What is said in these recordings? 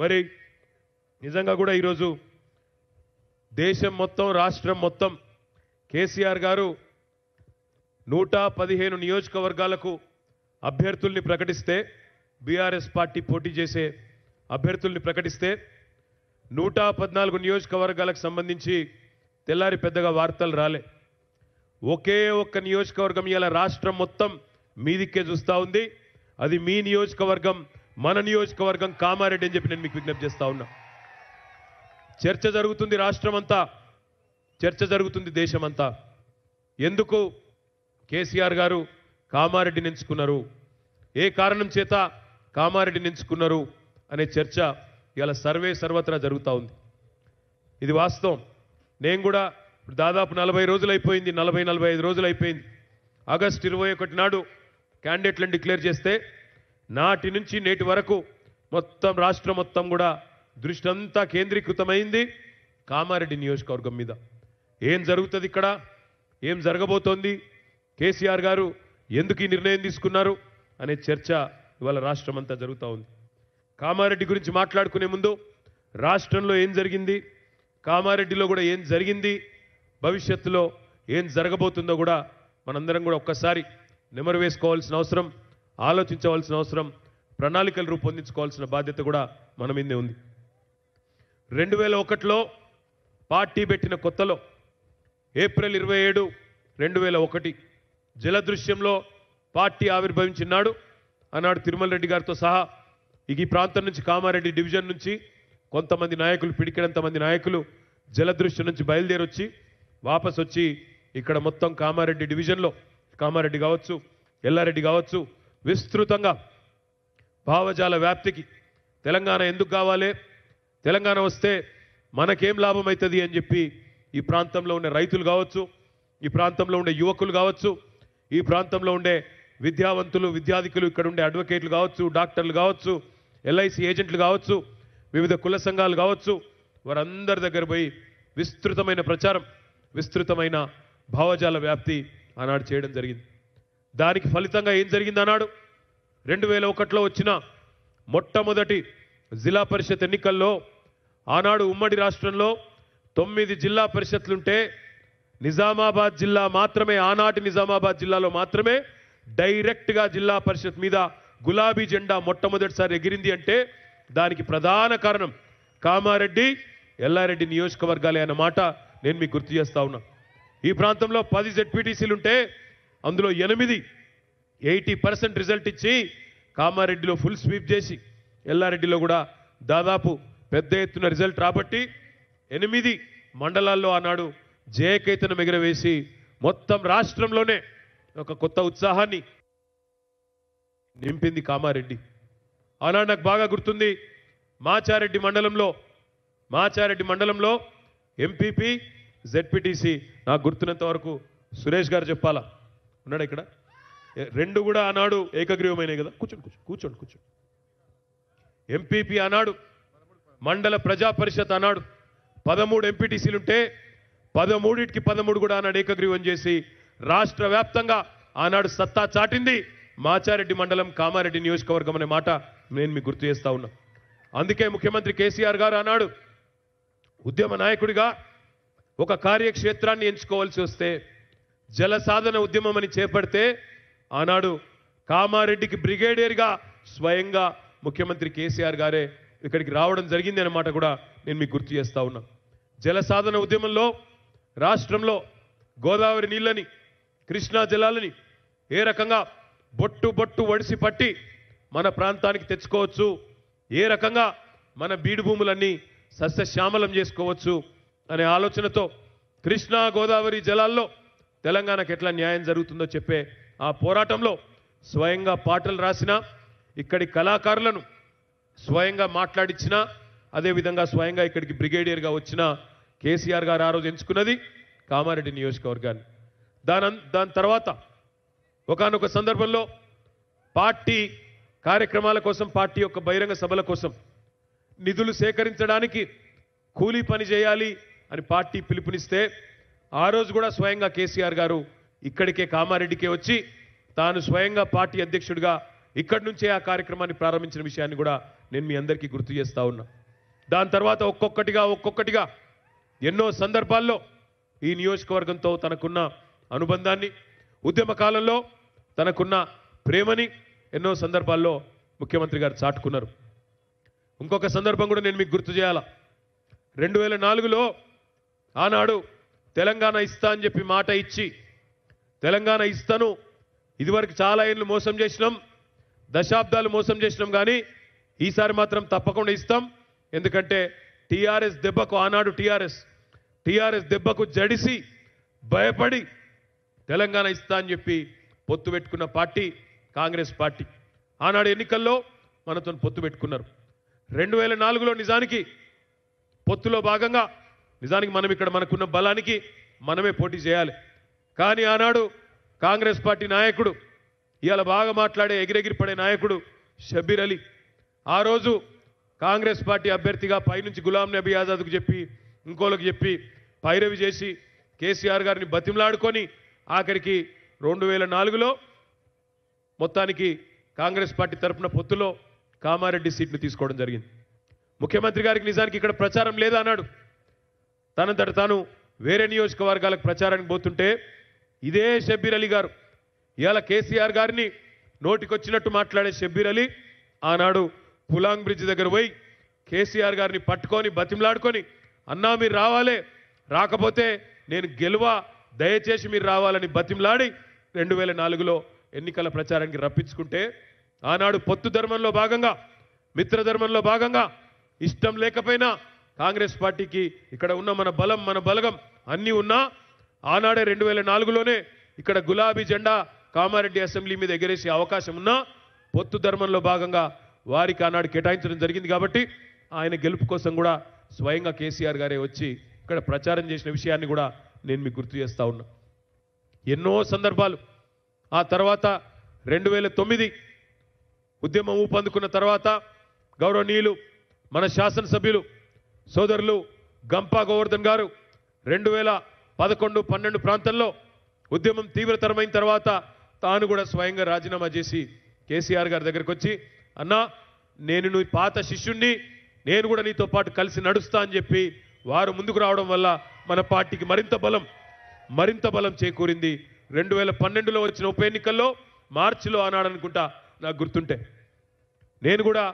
మరి నిజంగా కూడా ఈరోజు దేశం మొత్తం రాష్ట్రం మొత్తం కేసీఆర్ గారు నూట పదిహేను నియోజకవర్గాలకు అభ్యర్థుల్ని ప్రకటిస్తే బీఆర్ఎస్ పార్టీ పోటీ చేసే అభ్యర్థుల్ని ప్రకటిస్తే నూట పద్నాలుగు నియోజకవర్గాలకు సంబంధించి తెల్లారి పెద్దగా వార్తలు రాలే ఒకే ఒక్క నియోజకవర్గం ఇలా రాష్ట్రం మొత్తం మీదిక్కే చూస్తూ ఉంది అది మీ నియోజకవర్గం మన నియోజకవర్గం కామారెడ్డి అని చెప్పి నేను మీకు విజ్ఞప్తి చేస్తా ఉన్నా చర్చ జరుగుతుంది రాష్ట్రం అంతా చర్చ జరుగుతుంది దేశమంతా ఎందుకు కేసీఆర్ గారు కామారెడ్డిని ఎంచుకున్నారు ఏ కారణం చేత కామారెడ్డిని ఎంచుకున్నారు అనే చర్చ ఇవాళ సర్వే సర్వత్రా జరుగుతూ ఉంది ఇది వాస్తవం నేను కూడా దాదాపు నలభై రోజులు అయిపోయింది నలభై నలభై ఐదు రోజులు అయిపోయింది ఆగస్ట్ ఇరవై ఒకటి నాడు క్యాండిడేట్లను డిక్లేర్ చేస్తే నాటి నుంచి నేటి వరకు మొత్తం రాష్ట్రం మొత్తం కూడా దృష్టి అంతా కేంద్రీకృతమైంది కామారెడ్డి నియోజకవర్గం మీద ఏం జరుగుతుంది ఇక్కడ ఏం జరగబోతోంది కేసీఆర్ గారు ఎందుకు ఈ నిర్ణయం తీసుకున్నారు అనే చర్చ ఇవాళ రాష్ట్రం అంతా జరుగుతూ ఉంది కామారెడ్డి గురించి మాట్లాడుకునే ముందు రాష్ట్రంలో ఏం జరిగింది కామారెడ్డిలో కూడా ఏం జరిగింది భవిష్యత్తులో ఏం జరగబోతుందో కూడా మనందరం కూడా ఒక్కసారి నెమరు వేసుకోవాల్సిన అవసరం ఆలోచించవలసిన అవసరం ప్రణాళికలు రూపొందించుకోవాల్సిన బాధ్యత కూడా మన మీదే ఉంది రెండు వేల ఒకటిలో పార్టీ పెట్టిన కొత్తలో ఏప్రిల్ ఇరవై ఏడు రెండు వేల ఒకటి జలదృశ్యంలో పార్టీ ఆవిర్భవించినాడు ఆనాడు తిరుమల రెడ్డి గారితో సహా ఈ ప్రాంతం నుంచి కామారెడ్డి డివిజన్ నుంచి కొంతమంది నాయకులు పిడికినంత మంది నాయకులు జలదృశ్యం నుంచి బయలుదేరొచ్చి వాపసు వచ్చి ఇక్కడ మొత్తం కామారెడ్డి డివిజన్లో కామారెడ్డి కావచ్చు ఎల్లారెడ్డి కావచ్చు విస్తృతంగా భావజాల వ్యాప్తికి తెలంగాణ ఎందుకు కావాలి తెలంగాణ వస్తే మనకేం లాభం అవుతుంది అని చెప్పి ఈ ప్రాంతంలో ఉండే రైతులు కావచ్చు ఈ ప్రాంతంలో ఉండే యువకులు కావచ్చు ఈ ప్రాంతంలో ఉండే విద్యావంతులు విద్యాధికులు ఇక్కడ ఉండే అడ్వకేట్లు కావచ్చు డాక్టర్లు కావచ్చు ఎల్ఐసి ఏజెంట్లు కావచ్చు వివిధ కుల సంఘాలు కావచ్చు వారందరి దగ్గర పోయి విస్తృతమైన ప్రచారం విస్తృతమైన భావజాల వ్యాప్తి ఆనాడు చేయడం జరిగింది దానికి ఫలితంగా ఏం జరిగిందన్నాడు రెండు వేల ఒకటిలో వచ్చిన మొట్టమొదటి జిల్లా పరిషత్ ఎన్నికల్లో ఆనాడు ఉమ్మడి రాష్ట్రంలో తొమ్మిది జిల్లా పరిషత్లుంటే నిజామాబాద్ జిల్లా మాత్రమే ఆనాటి నిజామాబాద్ జిల్లాలో మాత్రమే డైరెక్ట్గా జిల్లా పరిషత్ మీద గులాబీ జెండా మొట్టమొదటిసారి ఎగిరింది అంటే దానికి ప్రధాన కారణం కామారెడ్డి ఎల్లారెడ్డి నియోజకవర్గాలే అన్నమాట నేను మీకు గుర్తు చేస్తా ఉన్నా ఈ ప్రాంతంలో పది జెడ్పీటీసీలుంటే అందులో ఎనిమిది ఎయిటీ పర్సెంట్ రిజల్ట్ ఇచ్చి కామారెడ్డిలో ఫుల్ స్వీప్ చేసి ఎల్లారెడ్డిలో కూడా దాదాపు పెద్ద ఎత్తున రిజల్ట్ రాబట్టి ఎనిమిది మండలాల్లో ఆనాడు జయకేతను ఎగరవేసి మొత్తం రాష్ట్రంలోనే ఒక కొత్త ఉత్సాహాన్ని నింపింది కామారెడ్డి ఆనాడు నాకు బాగా గుర్తుంది మాచారెడ్డి మండలంలో మాచారెడ్డి మండలంలో ఎంపీపీ జెడ్పీటీసీ నాకు గుర్తున్నంత వరకు సురేష్ గారు చెప్పాలా ఉన్నాడు ఇక్కడ రెండు కూడా ఆనాడు ఏకగ్రీవమైనవి కదా కూర్చోండి కూర్చో కూర్చోండి కూర్చోండి ఎంపీపీ అన్నాడు మండల ప్రజా పరిషత్ అన్నాడు పదమూడు ఎంపీటీసీలుంటే పదమూడింటికి పదమూడు కూడా ఆనాడు ఏకగ్రీవం చేసి రాష్ట్ర వ్యాప్తంగా ఆనాడు సత్తా చాటింది మాచారెడ్డి మండలం కామారెడ్డి నియోజకవర్గం అనే మాట నేను మీకు గుర్తు చేస్తా ఉన్నా అందుకే ముఖ్యమంత్రి కేసీఆర్ గారు అన్నాడు ఉద్యమ నాయకుడిగా ఒక కార్యక్షేత్రాన్ని ఎంచుకోవాల్సి వస్తే జల సాధన ఉద్యమం అని చేపడితే ఆనాడు కామారెడ్డికి బ్రిగేడియర్గా స్వయంగా ముఖ్యమంత్రి కేసీఆర్ గారే ఇక్కడికి రావడం జరిగింది అన్నమాట కూడా నేను మీకు గుర్తు చేస్తా ఉన్నా జల సాధన ఉద్యమంలో రాష్ట్రంలో గోదావరి నీళ్ళని కృష్ణా జలాలని ఏ రకంగా బొట్టు బొట్టు వడిసి పట్టి మన ప్రాంతానికి తెచ్చుకోవచ్చు ఏ రకంగా మన బీడు భూములన్నీ సస్యశ్యామలం చేసుకోవచ్చు అనే ఆలోచనతో కృష్ణా గోదావరి జలాల్లో తెలంగాణకు ఎట్లా న్యాయం జరుగుతుందో చెప్పే ఆ పోరాటంలో స్వయంగా పాటలు రాసిన ఇక్కడి కళాకారులను స్వయంగా మాట్లాడించిన అదేవిధంగా స్వయంగా ఇక్కడికి బ్రిగేడియర్గా వచ్చిన కేసీఆర్ గారు ఆ రోజు ఎంచుకున్నది కామారెడ్డి నియోజకవర్గాన్ని దాని దాని తర్వాత ఒకనొక సందర్భంలో పార్టీ కార్యక్రమాల కోసం పార్టీ యొక్క బహిరంగ సభల కోసం నిధులు సేకరించడానికి కూలీ పని చేయాలి అని పార్టీ పిలుపునిస్తే ఆ రోజు కూడా స్వయంగా కేసీఆర్ గారు ఇక్కడికే కామారెడ్డికే వచ్చి తాను స్వయంగా పార్టీ అధ్యక్షుడిగా ఇక్కడి నుంచే ఆ కార్యక్రమాన్ని ప్రారంభించిన విషయాన్ని కూడా నేను మీ అందరికీ గుర్తు చేస్తా ఉన్నా దాని తర్వాత ఒక్కొక్కటిగా ఒక్కొక్కటిగా ఎన్నో సందర్భాల్లో ఈ నియోజకవర్గంతో తనకున్న అనుబంధాన్ని ఉద్యమ కాలంలో తనకున్న ప్రేమని ఎన్నో సందర్భాల్లో ముఖ్యమంత్రి గారు చాటుకున్నారు ఇంకొక సందర్భం కూడా నేను మీకు గుర్తు చేయాలా రెండు వేల నాలుగులో ఆనాడు తెలంగాణ ఇస్తా అని చెప్పి మాట ఇచ్చి తెలంగాణ ఇస్తాను ఇదివరకు చాలా ఏళ్ళు మోసం చేసినాం దశాబ్దాలు మోసం చేసినాం కానీ ఈసారి మాత్రం తప్పకుండా ఇస్తాం ఎందుకంటే టీఆర్ఎస్ దెబ్బకు ఆనాడు టీఆర్ఎస్ టీఆర్ఎస్ దెబ్బకు జడిసి భయపడి తెలంగాణ ఇస్తా అని చెప్పి పొత్తు పెట్టుకున్న పార్టీ కాంగ్రెస్ పార్టీ ఆనాడు ఎన్నికల్లో మనతో పొత్తు పెట్టుకున్నారు రెండు వేల నాలుగులో నిజానికి పొత్తులో భాగంగా నిజానికి మనం ఇక్కడ మనకున్న బలానికి మనమే పోటీ చేయాలి కానీ ఆనాడు కాంగ్రెస్ పార్టీ నాయకుడు ఇవాళ బాగా మాట్లాడే ఎగిరెగిరి పడే నాయకుడు షబీర్ అలీ ఆ రోజు కాంగ్రెస్ పార్టీ అభ్యర్థిగా పైనుంచి గులాం నబీ ఆజాద్కు చెప్పి ఇంకోలకు చెప్పి పైరవి చేసి కేసీఆర్ గారిని బతిమలాడుకొని ఆఖరికి రెండు వేల నాలుగులో మొత్తానికి కాంగ్రెస్ పార్టీ తరఫున పొత్తులో కామారెడ్డి సీట్ని తీసుకోవడం జరిగింది ముఖ్యమంత్రి గారికి నిజానికి ఇక్కడ ప్రచారం లేదా అన్నాడు తనంతట తాను వేరే నియోజకవర్గాలకు ప్రచారానికి పోతుంటే ఇదే షబ్బీర్ అలీ గారు ఇవాళ కేసీఆర్ గారిని నోటికొచ్చినట్టు మాట్లాడే షబ్బీర్ అలీ ఆనాడు పులాంగ్ బ్రిడ్జ్ దగ్గర పోయి కేసీఆర్ గారిని పట్టుకొని బతిమలాడుకొని అన్నా మీరు రావాలే రాకపోతే నేను గెలువా దయచేసి మీరు రావాలని బతిమలాడి రెండు వేల నాలుగులో ఎన్నికల ప్రచారానికి రప్పించుకుంటే ఆనాడు పొత్తు ధర్మంలో భాగంగా మిత్రధర్మంలో భాగంగా ఇష్టం లేకపోయినా కాంగ్రెస్ పార్టీకి ఇక్కడ ఉన్న మన బలం మన బలగం అన్నీ ఉన్నా ఆనాడే రెండు వేల నాలుగులోనే ఇక్కడ గులాబీ జెండా కామారెడ్డి అసెంబ్లీ మీద ఎగరేసే అవకాశం ఉన్నా పొత్తు ధర్మంలో భాగంగా వారికి ఆనాడు కేటాయించడం జరిగింది కాబట్టి ఆయన గెలుపు కోసం కూడా స్వయంగా కేసీఆర్ గారే వచ్చి ఇక్కడ ప్రచారం చేసిన విషయాన్ని కూడా నేను మీకు గుర్తు చేస్తూ ఉన్నా ఎన్నో సందర్భాలు ఆ తర్వాత రెండు వేల తొమ్మిది ఉద్యమం ఊపందుకున్న తర్వాత గౌరవనీయులు మన శాసనసభ్యులు సోదరులు గంపా గోవర్ధన్ గారు రెండు వేల పదకొండు పన్నెండు ప్రాంతంలో ఉద్యమం తీవ్రతరమైన తర్వాత తాను కూడా స్వయంగా రాజీనామా చేసి కేసీఆర్ గారి దగ్గరకు వచ్చి అన్నా నేను నీ పాత శిష్యుణ్ణి నేను కూడా నీతో పాటు కలిసి నడుస్తా అని చెప్పి వారు ముందుకు రావడం వల్ల మన పార్టీకి మరింత బలం మరింత బలం చేకూరింది రెండు వేల పన్నెండులో వచ్చిన ఉప ఎన్నికల్లో మార్చిలో ఆనాడనుకుంటా నాకు గుర్తుంటే నేను కూడా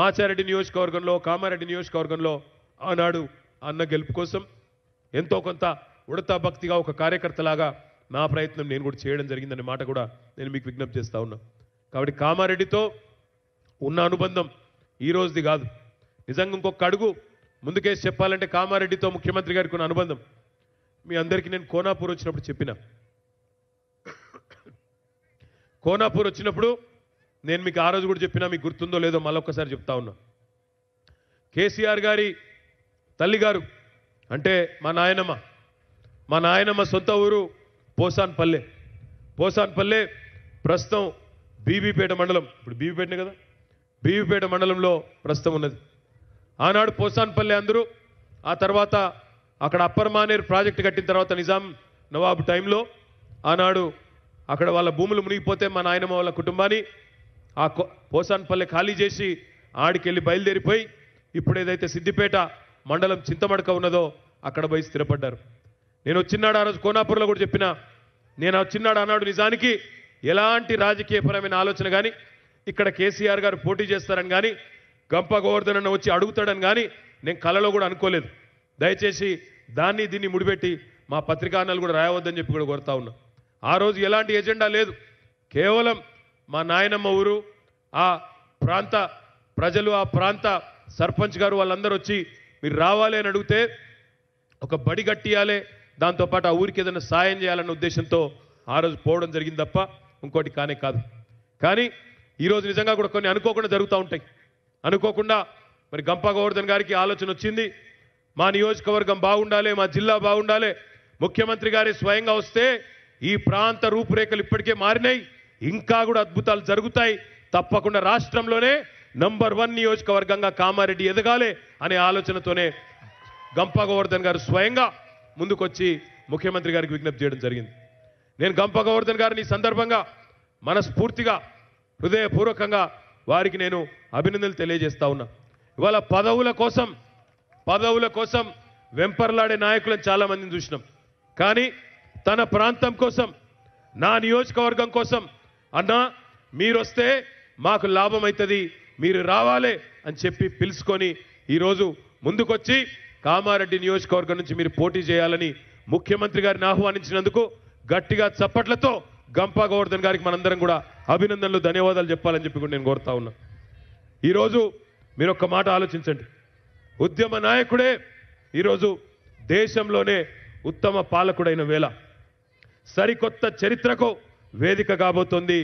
మాచారెడ్డి నియోజకవర్గంలో కామారెడ్డి నియోజకవర్గంలో ఆనాడు అన్న గెలుపు కోసం ఎంతో కొంత ఉడతా భక్తిగా ఒక కార్యకర్తలాగా నా ప్రయత్నం నేను కూడా చేయడం జరిగిందనే మాట కూడా నేను మీకు విజ్ఞప్తి చేస్తూ ఉన్నా కాబట్టి కామారెడ్డితో ఉన్న అనుబంధం ఈ రోజుది కాదు నిజంగా ఇంకొక అడుగు ముందుకేసి చెప్పాలంటే కామారెడ్డితో ముఖ్యమంత్రి గారికి ఉన్న అనుబంధం మీ అందరికీ నేను కోనాపూర్ వచ్చినప్పుడు చెప్పిన కోనాపూర్ వచ్చినప్పుడు నేను మీకు ఆ రోజు కూడా చెప్పినా మీకు గుర్తుందో లేదో మళ్ళొక్కసారి చెప్తా ఉన్నా కేసీఆర్ గారి తల్లిగారు అంటే మా నాయనమ్మ మా నాయనమ్మ సొంత ఊరు పోసాన్పల్లె పోసాన్పల్లె ప్రస్తుతం బీబీపేట మండలం ఇప్పుడు బీబీపేటనే కదా బీబీపేట మండలంలో ప్రస్తుతం ఉన్నది ఆనాడు పోసాన్పల్లె అందరూ ఆ తర్వాత అక్కడ అప్పర్ మానేర్ ప్రాజెక్టు కట్టిన తర్వాత నిజాం నవాబ్ టైంలో ఆనాడు అక్కడ వాళ్ళ భూములు మునిగిపోతే మా నాయనమ్మ వాళ్ళ కుటుంబాన్ని ఆ పోసాన్పల్లె ఖాళీ చేసి ఆడికెళ్ళి బయలుదేరిపోయి ఇప్పుడు ఏదైతే సిద్దిపేట మండలం చింతమడక ఉన్నదో అక్కడ పోయి స్థిరపడ్డారు నేను వచ్చిన్నాడు ఆ రోజు కోనాపూర్లో కూడా చెప్పిన నేను వచ్చిన్నాడు అన్నాడు నిజానికి ఎలాంటి రాజకీయపరమైన ఆలోచన కానీ ఇక్కడ కేసీఆర్ గారు పోటీ చేస్తారని కానీ గంప గోవర్ధన్ అన్న వచ్చి అడుగుతాడని కానీ నేను కళలో కూడా అనుకోలేదు దయచేసి దాన్ని దీన్ని ముడిపెట్టి మా పత్రికాన్నలు కూడా రాయవద్దని చెప్పి కూడా కోరుతా ఉన్నా ఆ రోజు ఎలాంటి ఎజెండా లేదు కేవలం మా నాయనమ్మ ఊరు ఆ ప్రాంత ప్రజలు ఆ ప్రాంత సర్పంచ్ గారు వాళ్ళందరూ వచ్చి మీరు రావాలి అని అడిగితే ఒక బడి కట్టియాలి దాంతోపాటు ఆ ఊరికి ఏదైనా సాయం చేయాలన్న ఉద్దేశంతో ఆ రోజు పోవడం జరిగింది తప్ప ఇంకోటి కానే కాదు కానీ ఈరోజు నిజంగా కూడా కొన్ని అనుకోకుండా జరుగుతూ ఉంటాయి అనుకోకుండా మరి గంపా గోవర్ధన్ గారికి ఆలోచన వచ్చింది మా నియోజకవర్గం బాగుండాలి మా జిల్లా బాగుండాలి ముఖ్యమంత్రి గారి స్వయంగా వస్తే ఈ ప్రాంత రూపురేఖలు ఇప్పటికే మారినాయి ఇంకా కూడా అద్భుతాలు జరుగుతాయి తప్పకుండా రాష్ట్రంలోనే నంబర్ వన్ నియోజకవర్గంగా కామారెడ్డి ఎదగాలి అనే ఆలోచనతోనే గంపా గోవర్ధన్ గారు స్వయంగా ముందుకొచ్చి ముఖ్యమంత్రి గారికి విజ్ఞప్తి చేయడం జరిగింది నేను గంప గోవర్ధన్ గారిని సందర్భంగా మనస్ఫూర్తిగా హృదయపూర్వకంగా వారికి నేను అభినందనలు తెలియజేస్తా ఉన్నా ఇవాళ పదవుల కోసం పదవుల కోసం వెంపర్లాడే నాయకులను చాలామందిని చూసినాం కానీ తన ప్రాంతం కోసం నా నియోజకవర్గం కోసం అన్నా మీరొస్తే మాకు లాభం అవుతుంది మీరు రావాలి అని చెప్పి పిలుచుకొని ఈరోజు ముందుకొచ్చి కామారెడ్డి నియోజకవర్గం నుంచి మీరు పోటీ చేయాలని ముఖ్యమంత్రి గారిని ఆహ్వానించినందుకు గట్టిగా చప్పట్లతో గంపా గోవర్ధన్ గారికి మనందరం కూడా అభినందనలు ధన్యవాదాలు చెప్పాలని చెప్పి నేను కోరుతా ఉన్నా ఈరోజు మీరు ఒక్క మాట ఆలోచించండి ఉద్యమ నాయకుడే ఈరోజు దేశంలోనే ఉత్తమ పాలకుడైన వేళ సరికొత్త చరిత్రకు వేదిక కాబోతోంది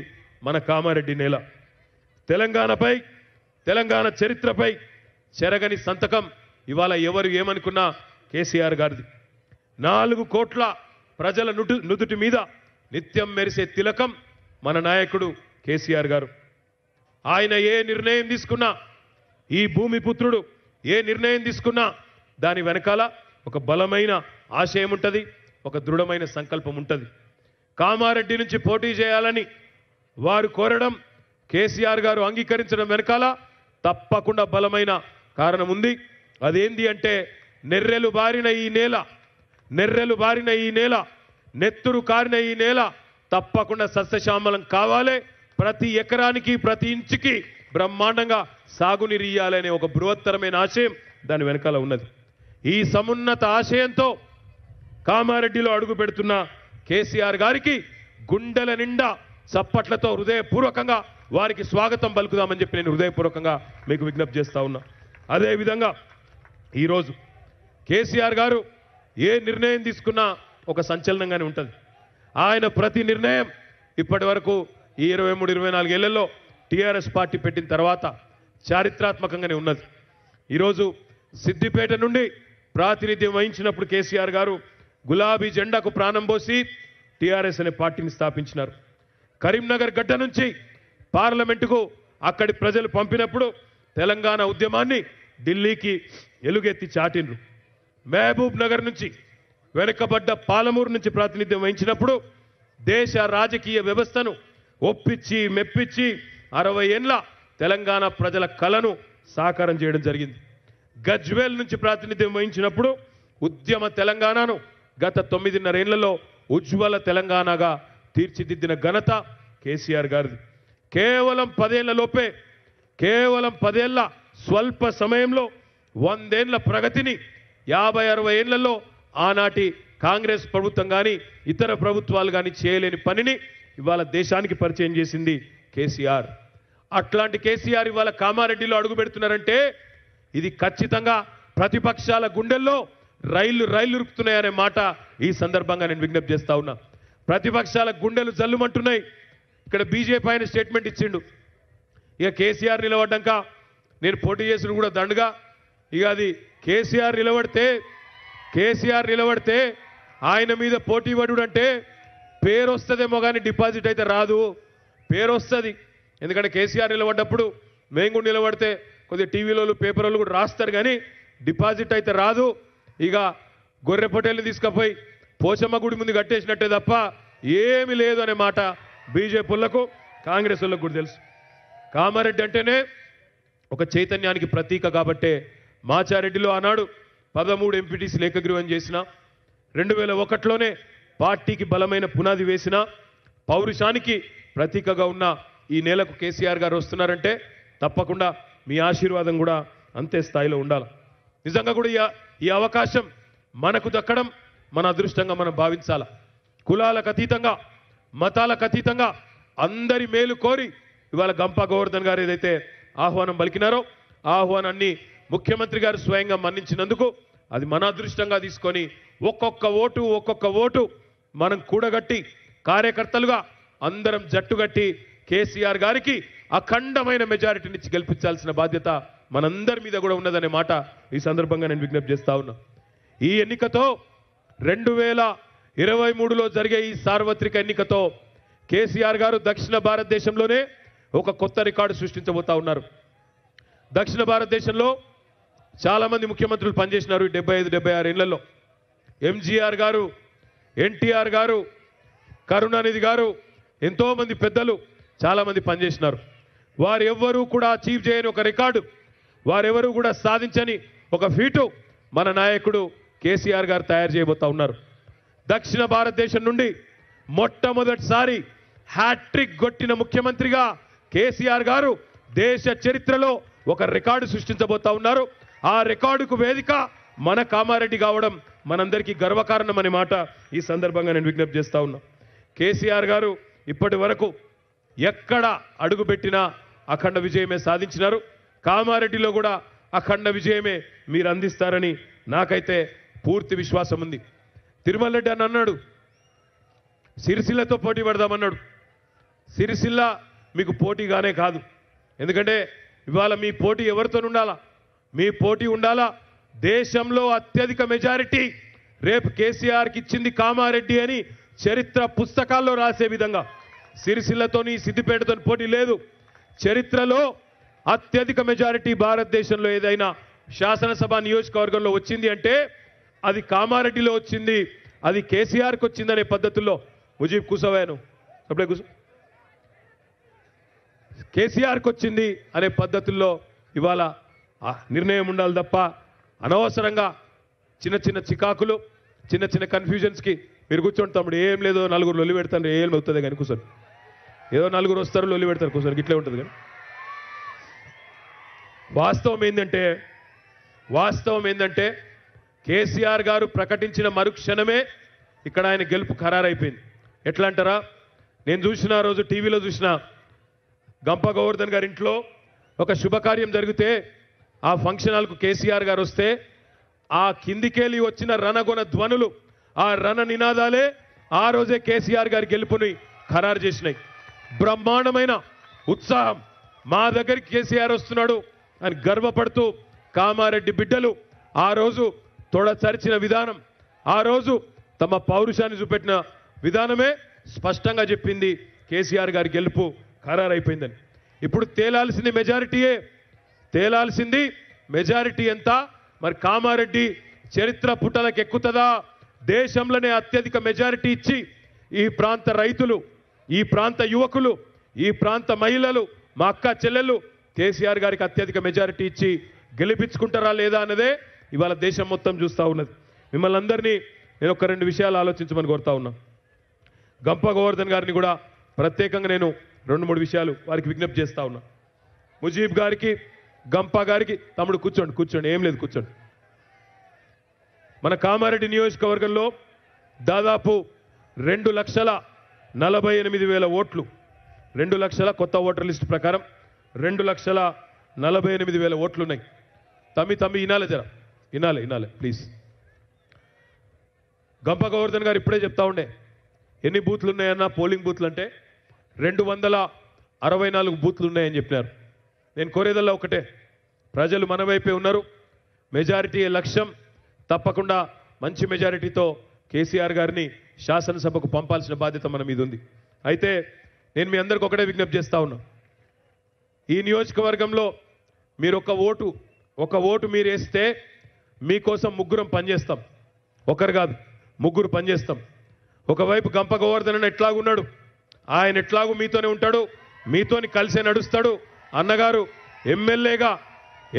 మన కామారెడ్డి నేల తెలంగాణపై తెలంగాణ చరిత్రపై చెరగని సంతకం ఇవాళ ఎవరు ఏమనుకున్నా కేసీఆర్ గారిది నాలుగు కోట్ల ప్రజల నుటు నుదుటి మీద నిత్యం మెరిసే తిలకం మన నాయకుడు కేసీఆర్ గారు ఆయన ఏ నిర్ణయం తీసుకున్నా ఈ భూమి పుత్రుడు ఏ నిర్ణయం తీసుకున్నా దాని వెనకాల ఒక బలమైన ఆశయం ఉంటుంది ఒక దృఢమైన సంకల్పం ఉంటుంది కామారెడ్డి నుంచి పోటీ చేయాలని వారు కోరడం కేసీఆర్ గారు అంగీకరించడం వెనకాల తప్పకుండా బలమైన కారణం ఉంది అదేంది అంటే నెర్రెలు బారిన ఈ నేల నెర్రెలు బారిన ఈ నేల నెత్తురు కారిన ఈ నేల తప్పకుండా సస్యశ్యామలం కావాలి ప్రతి ఎకరానికి ప్రతి ఇంచుకి బ్రహ్మాండంగా సాగునీరు ఒక బృహత్తరమైన ఆశయం దాని వెనకాల ఉన్నది ఈ సమున్నత ఆశయంతో కామారెడ్డిలో అడుగు పెడుతున్న కేసీఆర్ గారికి గుండెల నిండా చప్పట్లతో హృదయపూర్వకంగా వారికి స్వాగతం పలుకుదామని చెప్పి నేను హృదయపూర్వకంగా మీకు విజ్ఞప్తి చేస్తా ఉన్నా అదేవిధంగా ఈరోజు కేసీఆర్ గారు ఏ నిర్ణయం తీసుకున్నా ఒక సంచలనంగానే ఉంటుంది ఆయన ప్రతి నిర్ణయం ఇప్పటి వరకు ఈ ఇరవై మూడు ఇరవై నాలుగేళ్లలో టీఆర్ఎస్ పార్టీ పెట్టిన తర్వాత చారిత్రాత్మకంగానే ఉన్నది ఈరోజు సిద్దిపేట నుండి ప్రాతినిధ్యం వహించినప్పుడు కేసీఆర్ గారు గులాబీ జెండాకు ప్రాణం పోసి టీఆర్ఎస్ అనే పార్టీని స్థాపించినారు కరీంనగర్ గడ్డ నుంచి పార్లమెంటుకు అక్కడి ప్రజలు పంపినప్పుడు తెలంగాణ ఉద్యమాన్ని ఢిల్లీకి ఎలుగెత్తి చాటిండ్రు మహబూబ్ నగర్ నుంచి వెనుకబడ్డ పాలమూరు నుంచి ప్రాతినిధ్యం వహించినప్పుడు దేశ రాజకీయ వ్యవస్థను ఒప్పించి మెప్పించి అరవై ఏండ్ల తెలంగాణ ప్రజల కలను సాకారం చేయడం జరిగింది గజ్వేల్ నుంచి ప్రాతినిధ్యం వహించినప్పుడు ఉద్యమ తెలంగాణను గత తొమ్మిదిన్నరేళ్లలో ఉజ్వల తెలంగాణగా తీర్చిదిద్దిన ఘనత కేసీఆర్ గారిది కేవలం పదేళ్ల లోపే కేవలం పదేళ్ల స్వల్ప సమయంలో వందేళ్ల ప్రగతిని యాభై అరవై ఏళ్లలో ఆనాటి కాంగ్రెస్ ప్రభుత్వం కానీ ఇతర ప్రభుత్వాలు కానీ చేయలేని పనిని ఇవాళ దేశానికి పరిచయం చేసింది కేసీఆర్ అట్లాంటి కేసీఆర్ ఇవాళ కామారెడ్డిలో అడుగుపెడుతున్నారంటే ఇది ఖచ్చితంగా ప్రతిపక్షాల గుండెల్లో రైళ్లు రైళ్లు ఉరుకుతున్నాయనే మాట ఈ సందర్భంగా నేను విజ్ఞప్తి చేస్తా ఉన్నా ప్రతిపక్షాల గుండెలు జల్లుమంటున్నాయి ఇక్కడ బీజేపీ ఆయన స్టేట్మెంట్ ఇచ్చిండు ఇక కేసీఆర్ నిలబడ్డాక నేను పోటీ చేసిన కూడా దండగా ఇక అది కేసీఆర్ నిలబడితే కేసీఆర్ నిలబడితే ఆయన మీద పోటీ పడు అంటే పేరు వస్తుందేమో కానీ డిపాజిట్ అయితే రాదు పేరు వస్తుంది ఎందుకంటే కేసీఆర్ నిలబడ్డప్పుడు మేము కూడా నిలబడితే కొద్దిగా టీవీలో పేపర్ వాళ్ళు కూడా రాస్తారు కానీ డిపాజిట్ అయితే రాదు ఇక గొర్రె పొటేళ్ళు తీసుకుపోయి పోచమ్మ గుడి ముందు కట్టేసినట్టే తప్ప ఏమి లేదు అనే మాట బీజేపీలకు కాంగ్రెస్ వాళ్ళకు కూడా తెలుసు కామారెడ్డి అంటేనే ఒక చైతన్యానికి ప్రతీక కాబట్టే మాచారెడ్డిలో ఆనాడు పదమూడు ఎంపీటీసీలు ఏకగ్రీవం చేసిన రెండు వేల ఒకటిలోనే పార్టీకి బలమైన పునాది వేసిన పౌరుషానికి ప్రతీకగా ఉన్న ఈ నేలకు కేసీఆర్ గారు వస్తున్నారంటే తప్పకుండా మీ ఆశీర్వాదం కూడా అంతే స్థాయిలో ఉండాలి నిజంగా కూడా ఈ అవకాశం మనకు దక్కడం మన అదృష్టంగా మనం భావించాల కులాలకు అతీతంగా మతాలకు అతీతంగా అందరి మేలు కోరి ఇవాళ గంప గోవర్ధన్ గారు ఏదైతే ఆహ్వానం పలికినారో ఆహ్వానాన్ని ముఖ్యమంత్రి గారు స్వయంగా మన్నించినందుకు అది మన అదృష్టంగా తీసుకొని ఒక్కొక్క ఓటు ఒక్కొక్క ఓటు మనం కూడగట్టి కార్యకర్తలుగా అందరం జట్టుగట్టి కేసీఆర్ గారికి అఖండమైన మెజారిటీనిచ్చి గెలిపించాల్సిన బాధ్యత మనందరి మీద కూడా ఉన్నదనే మాట ఈ సందర్భంగా నేను విజ్ఞప్తి చేస్తా ఉన్నా ఈ ఎన్నికతో రెండు వేల ఇరవై మూడులో జరిగే ఈ సార్వత్రిక ఎన్నికతో కేసీఆర్ గారు దక్షిణ భారతదేశంలోనే ఒక కొత్త రికార్డు సృష్టించబోతా ఉన్నారు దక్షిణ భారతదేశంలో చాలామంది ముఖ్యమంత్రులు పనిచేసినారు డెబ్బై ఐదు డెబ్బై ఆరు ఇళ్లలో ఎంజీఆర్ గారు ఎన్టీఆర్ గారు కరుణానిధి గారు ఎంతోమంది పెద్దలు చాలామంది పనిచేసినారు వారెవ్వరూ కూడా అచీవ్ చేయని ఒక రికార్డు వారెవరూ కూడా సాధించని ఒక ఫీటు మన నాయకుడు కేసీఆర్ గారు తయారు చేయబోతా ఉన్నారు దక్షిణ భారతదేశం నుండి మొట్టమొదటిసారి హ్యాట్రిక్ కొట్టిన ముఖ్యమంత్రిగా కేసీఆర్ గారు దేశ చరిత్రలో ఒక రికార్డు సృష్టించబోతా ఉన్నారు ఆ రికార్డుకు వేదిక మన కామారెడ్డి కావడం మనందరికీ గర్వకారణం అనే మాట ఈ సందర్భంగా నేను విజ్ఞప్తి చేస్తా ఉన్నా కేసీఆర్ గారు ఇప్పటి వరకు ఎక్కడ అడుగుపెట్టినా అఖండ విజయమే సాధించినారు కామారెడ్డిలో కూడా అఖండ విజయమే మీరు అందిస్తారని నాకైతే పూర్తి విశ్వాసం ఉంది తిరుమల రెడ్డి అని అన్నాడు సిరిసిల్లతో పోటీ పెడదామన్నాడు సిరిసిల్ల మీకు పోటీగానే కాదు ఎందుకంటే ఇవాళ మీ పోటీ ఎవరితో ఉండాలా మీ పోటీ ఉండాలా దేశంలో అత్యధిక మెజారిటీ రేపు కేసీఆర్కి ఇచ్చింది కామారెడ్డి అని చరిత్ర పుస్తకాల్లో రాసే విధంగా సిరిసిల్లతోని సిద్దిపేటతో పోటీ లేదు చరిత్రలో అత్యధిక మెజారిటీ భారతదేశంలో ఏదైనా శాసనసభ నియోజకవర్గంలో వచ్చింది అంటే అది కామారెడ్డిలో వచ్చింది అది కేసీఆర్కి వచ్చిందనే పద్ధతుల్లో ముజీబ్ కూసవాను అప్పుడే కూస కేసీఆర్కి వచ్చింది అనే పద్ధతుల్లో ఇవాళ నిర్ణయం ఉండాలి తప్ప అనవసరంగా చిన్న చిన్న చికాకులు చిన్న చిన్న కన్ఫ్యూజన్స్కి మీరు కూర్చొని తమ్ముడు ఏం లేదో నలుగురు లొల్లి పెడతాను ఏం అవుతుంది కానీ కూర్చొని ఏదో నలుగురు వస్తారు లొల్లి పెడతారు కూర్చొని ఇట్లే ఉంటుంది కానీ వాస్తవం ఏంటంటే వాస్తవం ఏంటంటే కేసీఆర్ గారు ప్రకటించిన మరుక్షణమే ఇక్కడ ఆయన గెలుపు ఖరారైపోయింది ఎట్లా అంటారా నేను చూసిన రోజు టీవీలో చూసిన గంప గోవర్ధన్ గారి ఇంట్లో ఒక శుభకార్యం జరిగితే ఆ ఫంక్షన్ హాల్కు కేసీఆర్ గారు వస్తే ఆ కిందికేలి వచ్చిన రణగుణ ధ్వనులు ఆ రణ నినాదాలే ఆ రోజే కేసీఆర్ గారి గెలుపుని ఖరారు చేసినాయి బ్రహ్మాండమైన ఉత్సాహం మా దగ్గరికి కేసీఆర్ వస్తున్నాడు అని గర్వపడుతూ కామారెడ్డి బిడ్డలు ఆ రోజు తొడచరిచిన విధానం ఆ రోజు తమ పౌరుషాన్ని చూపెట్టిన విధానమే స్పష్టంగా చెప్పింది కేసీఆర్ గారి గెలుపు ఖరారైపోయిందని ఇప్పుడు తేలాల్సింది మెజారిటీయే తేలాల్సింది మెజారిటీ ఎంత మరి కామారెడ్డి చరిత్ర పుటలకు ఎక్కుతుందా దేశంలోనే అత్యధిక మెజారిటీ ఇచ్చి ఈ ప్రాంత రైతులు ఈ ప్రాంత యువకులు ఈ ప్రాంత మహిళలు మా అక్క చెల్లెలు కేసీఆర్ గారికి అత్యధిక మెజారిటీ ఇచ్చి గెలిపించుకుంటారా లేదా అన్నదే ఇవాళ దేశం మొత్తం చూస్తూ ఉన్నది మిమ్మల్ని అందరినీ నేను ఒక రెండు విషయాలు ఆలోచించమని కోరుతా ఉన్నా గంప గోవర్ధన్ గారిని కూడా ప్రత్యేకంగా నేను రెండు మూడు విషయాలు వారికి విజ్ఞప్తి చేస్తూ ఉన్నా ముజీబ్ గారికి గంప గారికి తమ్ముడు కూర్చోండి కూర్చోండి ఏం లేదు కూర్చోండి మన కామారెడ్డి నియోజకవర్గంలో దాదాపు రెండు లక్షల నలభై ఎనిమిది వేల ఓట్లు రెండు లక్షల కొత్త ఓటర్ లిస్ట్ ప్రకారం రెండు లక్షల నలభై ఎనిమిది వేల ఓట్లున్నాయి తమ్మి తమ్మి ఇనాల జర వినాలి వినాలి ప్లీజ్ గంప గోవర్ధన్ గారు ఇప్పుడే చెప్తా ఉండే ఎన్ని బూత్లు ఉన్నాయన్న పోలింగ్ బూత్లు అంటే రెండు వందల అరవై నాలుగు బూత్లు ఉన్నాయని చెప్పినారు నేను కోరేదల్లా ఒకటే ప్రజలు మన వైపే ఉన్నారు మెజారిటీ లక్ష్యం తప్పకుండా మంచి మెజారిటీతో కేసీఆర్ గారిని శాసనసభకు పంపాల్సిన బాధ్యత మన మీద ఉంది అయితే నేను మీ అందరికి ఒకటే విజ్ఞప్తి చేస్తా ఉన్నా ఈ నియోజకవర్గంలో మీరు ఒక ఓటు ఒక ఓటు మీరు వేస్తే మీకోసం ముగ్గురం పనిచేస్తాం ఒకరు కాదు ముగ్గురు పనిచేస్తాం ఒకవైపు గంప గోవర్ధనని ఎట్లాగున్నాడు ఆయన ఎట్లాగూ మీతోనే ఉంటాడు మీతోని కలిసే నడుస్తాడు అన్నగారు ఎమ్మెల్యేగా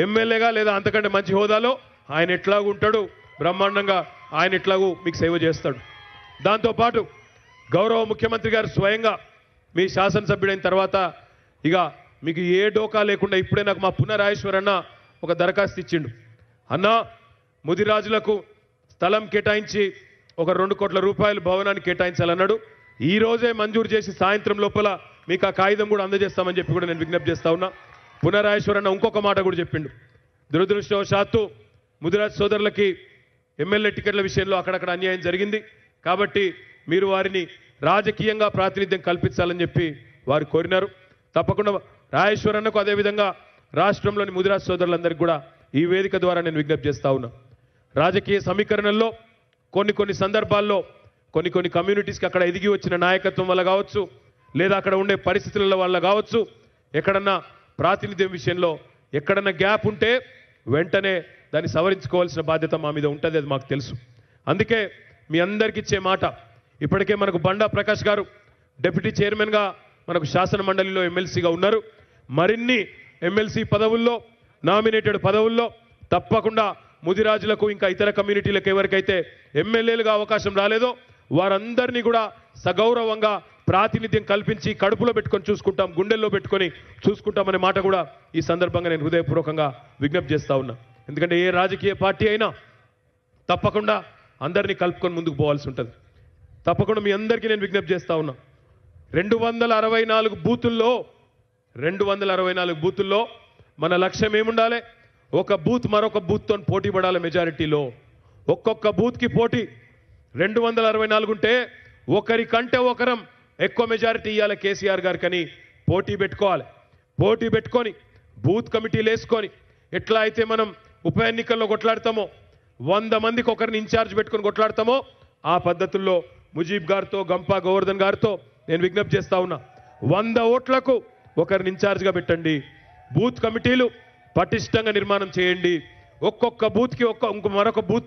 ఎమ్మెల్యేగా లేదా అంతకంటే మంచి హోదాలో ఆయన ఎట్లాగూ ఉంటాడు బ్రహ్మాండంగా ఆయన ఎట్లాగూ మీకు సేవ చేస్తాడు దాంతోపాటు గౌరవ ముఖ్యమంత్రి గారు స్వయంగా మీ శాసనసభ్యుడైన తర్వాత ఇక మీకు ఏ డోకా లేకుండా ఇప్పుడే నాకు మా పునరాయేశ్వరన్న ఒక దరఖాస్తు ఇచ్చిండు అన్నా ముదిరాజులకు స్థలం కేటాయించి ఒక రెండు కోట్ల రూపాయలు భవనాన్ని కేటాయించాలన్నాడు ఈ రోజే మంజూరు చేసి సాయంత్రం లోపల మీకు ఆ కాగితం కూడా అందజేస్తామని చెప్పి కూడా నేను విజ్ఞప్తి చేస్తా ఉన్నా పునరాయేశ్వరన్న ఇంకొక మాట కూడా చెప్పిండు దురదృష్టవశాత్తు ముదిరాజ్ సోదరులకి ఎమ్మెల్యే టికెట్ల విషయంలో అక్కడక్కడ అన్యాయం జరిగింది కాబట్టి మీరు వారిని రాజకీయంగా ప్రాతినిధ్యం కల్పించాలని చెప్పి వారు కోరినారు తప్పకుండా రాయేశ్వరన్నకు అదేవిధంగా రాష్ట్రంలోని ముదిరాజ్ సోదరులందరికీ కూడా ఈ వేదిక ద్వారా నేను విజ్ఞప్తి చేస్తా ఉన్నా రాజకీయ సమీకరణల్లో కొన్ని కొన్ని సందర్భాల్లో కొన్ని కొన్ని కమ్యూనిటీస్కి అక్కడ ఎదిగి వచ్చిన నాయకత్వం వల్ల కావచ్చు లేదా అక్కడ ఉండే పరిస్థితుల వల్ల కావచ్చు ఎక్కడన్నా ప్రాతినిధ్యం విషయంలో ఎక్కడన్నా గ్యాప్ ఉంటే వెంటనే దాన్ని సవరించుకోవాల్సిన బాధ్యత మా మీద ఉంటుంది అది మాకు తెలుసు అందుకే మీ అందరికి ఇచ్చే మాట ఇప్పటికే మనకు బండా ప్రకాష్ గారు డిప్యూటీ చైర్మన్గా మనకు శాసన మండలిలో ఎమ్మెల్సీగా ఉన్నారు మరిన్ని ఎమ్మెల్సీ పదవుల్లో నామినేటెడ్ పదవుల్లో తప్పకుండా ముదిరాజులకు ఇంకా ఇతర కమ్యూనిటీలకు ఎవరికైతే ఎమ్మెల్యేలుగా అవకాశం రాలేదో వారందరినీ కూడా సగౌరవంగా ప్రాతినిధ్యం కల్పించి కడుపులో పెట్టుకొని చూసుకుంటాం గుండెల్లో పెట్టుకొని చూసుకుంటామనే మాట కూడా ఈ సందర్భంగా నేను హృదయపూర్వకంగా విజ్ఞప్తి చేస్తా ఉన్నా ఎందుకంటే ఏ రాజకీయ పార్టీ అయినా తప్పకుండా అందరినీ కలుపుకొని ముందుకు పోవాల్సి ఉంటుంది తప్పకుండా మీ అందరికీ నేను విజ్ఞప్తి చేస్తా ఉన్నా రెండు వందల అరవై నాలుగు బూతుల్లో రెండు వందల అరవై నాలుగు బూతుల్లో మన లక్ష్యం ఏముండాలి ఒక బూత్ మరొక బూత్తో పోటీ పడాలి మెజారిటీలో ఒక్కొక్క బూత్కి పోటీ రెండు వందల అరవై నాలుగు ఉంటే ఒకరి కంటే ఒకరం ఎక్కువ మెజారిటీ ఇవ్వాలి కేసీఆర్ గారికని పోటీ పెట్టుకోవాలి పోటీ పెట్టుకొని బూత్ కమిటీలు వేసుకొని ఎట్లా అయితే మనం ఉప ఎన్నికల్లో కొట్లాడతామో వంద మందికి ఒకరిని ఇన్ఛార్జ్ పెట్టుకొని కొట్లాడతామో ఆ పద్ధతుల్లో ముజీబ్ గారితో గంపా గోవర్ధన్ గారితో నేను విజ్ఞప్తి చేస్తా ఉన్నా వంద ఓట్లకు ఒకరిని ఇన్ఛార్జ్గా పెట్టండి బూత్ కమిటీలు పటిష్టంగా నిర్మాణం చేయండి ఒక్కొక్క బూత్కి ఒక్క ఇంకో మరొక బూత్